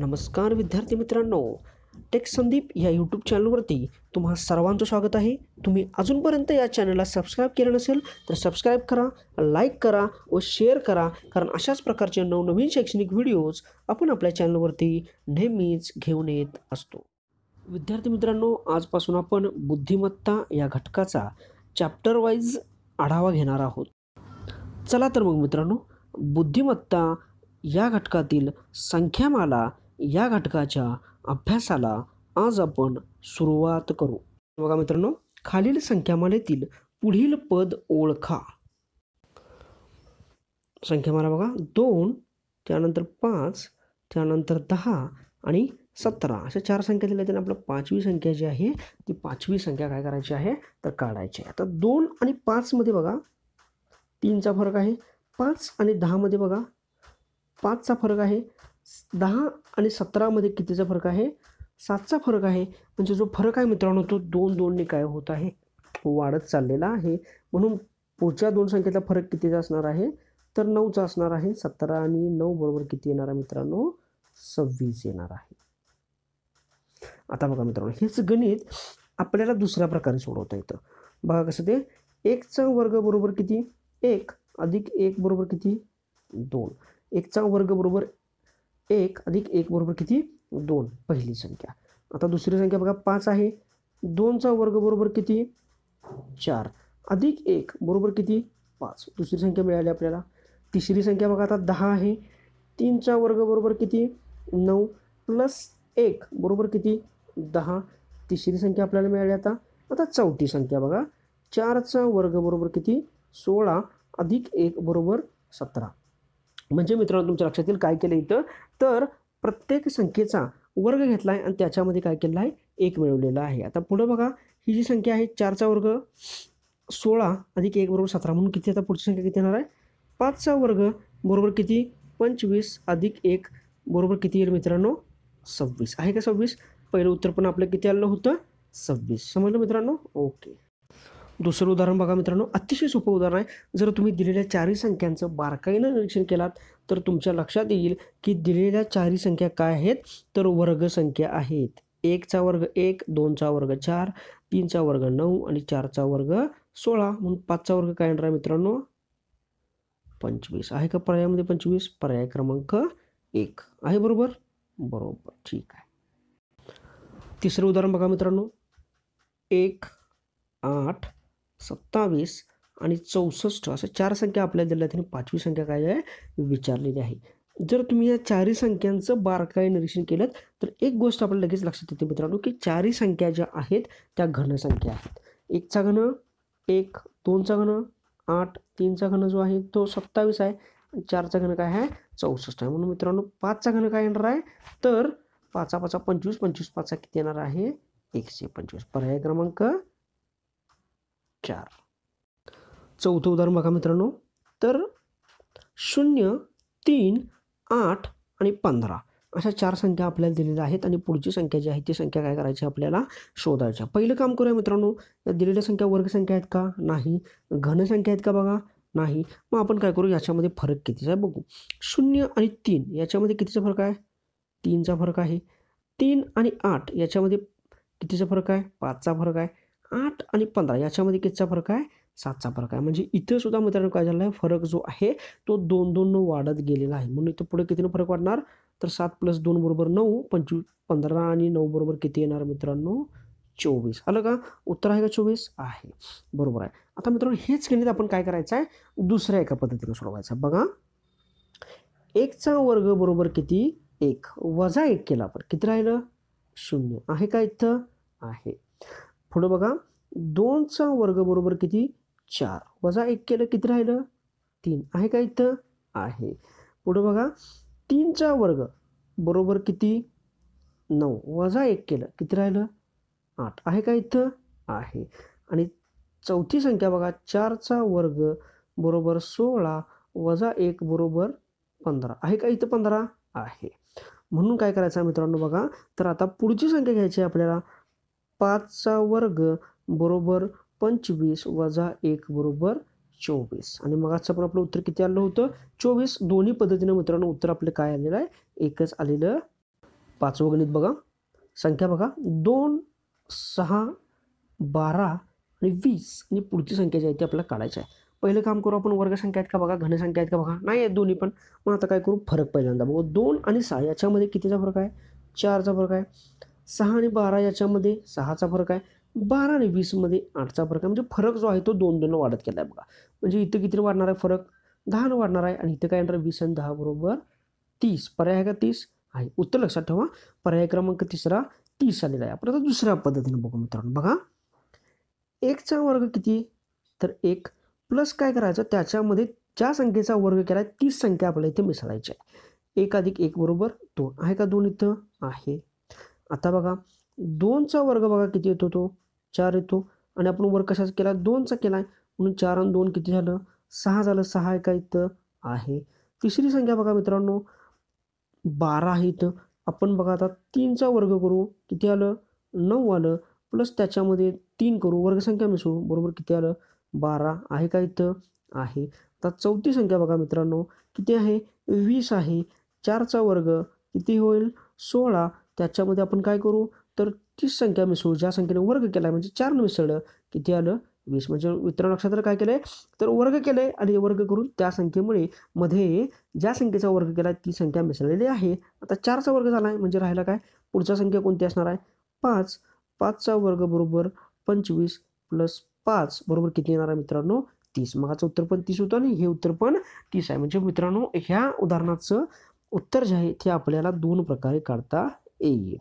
नमस्कार विद्यार्थी मित्रांनो टेक संदीप या यूट्यूब चॅनलवरती तुम्हा सर्वांचं स्वागत आहे तुम्ही अजूनपर्यंत या चॅनलला सबस्क्राईब केलं नसेल तर सबस्क्राईब करा लाईक करा व शेअर करा कारण अशाच प्रकारचे नवनवीन शैक्षणिक व्हिडिओज आपण आपल्या चॅनलवरती नेहमीच घेऊन येत असतो विद्यार्थी मित्रांनो आजपासून आपण बुद्धिमत्ता या घटकाचा चॅप्टर वाईज आढावा घेणार आहोत चला तर मग मित्रांनो बुद्धिमत्ता या घटकातील संख्यामाला या घटकाच्या अभ्यासाला आज आपण सुरुवात करू बघा मित्रांनो खालील संख्यामालेतील पुढील पद ओळखा संख्यामाला बघा दोन त्यानंतर पाच त्यानंतर दहा आणि सतरा अशा चार संख्या दिल्या त्याने आपलं पाचवी संख्या जी आहे ती पाचवी संख्या काय करायची आहे तर काढायची आहे आता दोन आणि पाचमध्ये बघा तीनचा फरक आहे पाच आणि दहामध्ये बघा पाचचा फरक आहे दहा आणि सतरामध्ये कितीचा फरक आहे सातचा फरक आहे म्हणजे जो फरक आहे मित्रांनो तो दोन दोनने काय होत आहे वाढत चाललेला आहे म्हणून पुढच्या दोन संख्येचा फरक कितीचा असणार आहे तर नऊचा असणार आहे सतरा आणि नऊ बरोबर किती येणार आहे मित्रांनो सव्वीस येणार आहे आता बघा मित्रांनो हेच गणित आपल्याला दुसऱ्या प्रकारे सोडवता येतं बघा कसं ते एकचा वर्ग बरोबर किती एक अधिक एक बरोबर किती दोन एकचा वर्ग बरोबर एक अधिक एक बरोबर किती दोन पहिली संख्या आता दुसरी संख्या बघा पाच आहे दोनचा वर्ग बरोबर किती चार अधिक एक बरोबर किती पाच दुसरी संख्या मिळाली आपल्याला तिसरी संख्या बघा आता दहा आहे तीनचा वर्ग बरोबर किती नऊ प्लस एक बरोबर किती दहा तिसरी संख्या आपल्याला मिळाली आता आता चौथी संख्या बघा चारचा वर्ग बरोबर किती सोळा अधिक एक बरोबर सतरा म्हणजे मित्रांनो तुमच्या लक्षात येईल काय केलं इथं तर प्रत्येक संख्येचा वर्ग घेतला आहे आणि त्याच्यामध्ये काय केलेला आहे एक मिळवलेला आहे आता पुढं बघा ही जी संख्या आहे चारचा वर्ग सोळा अधिक एक बरोबर सतरा म्हणून किती आता पुढची संख्या किती येणार आहे पाचचा वर्ग बरोबर किती पंचवीस अधिक एक बरोबर किती येईल मित्रांनो सव्वीस आहे का सव्वीस पहिलं उत्तर पण आपलं किती आलं होतं सव्वीस समजलं मित्रांनो ओके दुसरं उदाहरण बघा मित्रांनो अतिशय सोपं उदाहरण आहे जर तुम्ही दिलेल्या चारही संख्यांचं बारकाईनं निरीक्षण केलात तर तुमच्या लक्षात येईल की दिलेल्या चारही संख्या काय आहेत तर वर्गसंख्या आहेत एकचा वर्ग एक दोनचा वर्ग चार तीनचा वर्ग नऊ आणि चारचा वर्ग सोळा म्हणून पाचचा वर्ग काय येणार आहे मित्रांनो पंचवीस आहे का पर्यायामध्ये पंचवीस पर्याय क्रमांक एक आहे बरोबर बरोबर ठीक आहे तिसरं उदाहरण बघा मित्रांनो एक आठ सत्तावीस आणि चौसष्ट अशा चार संख्या आपल्याला दिल्या आहेत आणि पाचवी संख्या काय आहे विचारलेली आहे जर तुम्ही या चारही संख्यांचं बारकाई निरीक्षण केलं तर एक गोष्ट आपण लगेच लक्षात येते मित्रांनो की चारही संख्या ज्या आहेत त्या घनसंख्या आहेत एकचा घन एक दोनचा घन आठ तीनचा घन जो आहे तो सत्तावीस आहे चारचा घन काय आहे चौसष्ट आहे म्हणून मित्रांनो पाचचा घन काय येणार आहे तर पाचा पाचा पंचवीस पंचवीस पाचा किती येणार आहे एकशे पंचवीस पर्याय क्रमांक चार चौथं उदाहरण बघा मित्रांनो तर शून्य तीन आठ आणि पंधरा अशा चार संख्या आपल्याला दिलेल्या आहेत आणि पुढची संख्या जी आहे ती संख्या काय करायची आपल्याला शोधायच्या पहिलं काम करूया मित्रांनो या दिलेल्या संख्या वर्गसंख्या आहेत का नाही घनसंख्या आहेत का बघा नाही मग आपण काय करू याच्यामध्ये फरक कितीचा आहे बघू शून्य आणि तीन याच्यामध्ये कितीचा फरक आहे तीनचा फरक आहे तीन आणि आठ याच्यामध्ये कितीचा फरक आहे पाचचा फरक आहे आठ आणि पंधरा याच्यामध्ये कितीचा फरक आहे सातचा फरक आहे म्हणजे इथं सुद्धा मित्रांनो काय झालं आहे फरक जो आहे तो दोन दोन वाढत गेलेला आहे म्हणून इथं पुढे कितीनं फरक वाढणार तर सात प्लस दोन बरोबर नऊ पंचवीस पंधरा आणि नऊ बरोबर किती येणार मित्रांनो चोवीस आलं का उत्तर आहे का चोवीस आहे बरोबर आहे आता मित्रांनो हेच गणित आपण काय करायचं आहे दुसऱ्या एका पद्धतीनं सोडवायचं बघा एकचा वर्ग बरोबर किती एक वजा एक केला आपण किती राहिलं शून्य आहे का इथं आहे पुढं बघा दोनचा वर्ग बरोबर किती चार वजा एक केलं किती राहिलं तीन आहे का इथं आहे पुढं बघा तीनचा वर्ग बरोबर किती नऊ वजा एक केलं किती राहिलं आठ आहे का इथं आहे आणि चौथी संख्या बघा चारचा वर्ग बरोबर सोळा वजा एक बरोबर पंधरा आहे का इथं पंधरा आहे म्हणून काय करायचं मित्रांनो बघा तर आता पुढची संख्या घ्यायची आपल्याला पाचचा वर्ग बरोबर पंचवीस वजा एक बरोबर चोवीस आणि मग आजचं आपण आपलं उत्तर किती आलं होतं चोवीस दोन्ही पद्धतीनं मित्रांनो उत्तर आपलं काय आलेलं आहे एकच आलेलं पाचवं गणित बघा संख्या बघा दोन सहा बारा आणि वीस आणि पुढची संख्या जी आहे ती आपल्याला काढायची आहे पहिलं काम करू आपण वर्गसंख्या आहेत का बघा घनसंख्या आहेत का बघा नाही आहेत दोन्ही पण मग आता काय करू फरक पहिल्यांदा बघू दोन आणि सहा याच्यामध्ये कितीचा फरक आहे चारचा फरक आहे सहा आणि बारा याच्यामध्ये सहाचा फरक आहे बारा आणि वीसमध्ये आठचा फरक आहे म्हणजे फरक जो आहे तो दोन दोन वाढत गेला आहे बघा म्हणजे इथं किती वाढणार आहे फरक दहानं वाढणार आहे आणि इथं काय येणार वीस आणि दहा बरोबर तीस पर्याय आहे का तीस आहे उत्तर लक्षात ठेवा पर्याय क्रमांक तिसरा तीस आलेला आहे आपण आता दुसऱ्या पद्धतीने बघू मित्रांनो बघा एकचा वर्ग किती तर एक प्लस काय करायचं त्याच्यामध्ये ज्या संख्येचा वर्ग केला आहे तीच संख्या आपल्याला इथे मिसळायची आहे एक अधिक एक बरोबर दोन आहे का दोन इथं आहे आता बघा दोनचा वर्ग बघा किती येतो तो चार येतो आणि आपण वर्ग कशाचा केला दोनचा केला आहे म्हणून चार आणि दोन किती झालं सहा झालं सहा एका इथं आहे तिसरी संख्या बघा मित्रांनो बारा आहे इथं आपण बघा आता तीनचा वर्ग करू किती आलं नऊ आलं प्लस त्याच्यामध्ये तीन करू वर्गसंख्या मिसळू बरोबर किती आलं बारा आहे का इथं आहे आता चौथी संख्या बघा मित्रांनो किती आहे वीस आहे चारचा वर्ग किती होईल सोळा त्याच्यामध्ये आपण काय करू तर तीस संख्या मिसळू ज्या संख्येने वर्ग केला म्हणजे चारनं मिसळलं किती आलं वीस म्हणजे वितरण नक्षत्र काय केलं आहे तर वर्ग केलं आहे आणि वर्ग करून त्या संख्येमुळे मध्ये ज्या संख्येचा वर्ग केला ती संख्या मिसळलेली आहे आता चारचा वर्ग झाला आहे म्हणजे राहिला काय पुढच्या संख्या कोणती असणार आहे पाच पाचचा वर्ग बरोबर पंचवीस प्लस पाच बरोबर किती येणार आहे मित्रांनो तीस मगाचं उत्तर पण तीस होतं आणि हे उत्तर पण तीस आहे म्हणजे मित्रांनो ह्या उदाहरणाचं उत्तर जे आहे ते आपल्याला दोन प्रकारे काढता إيل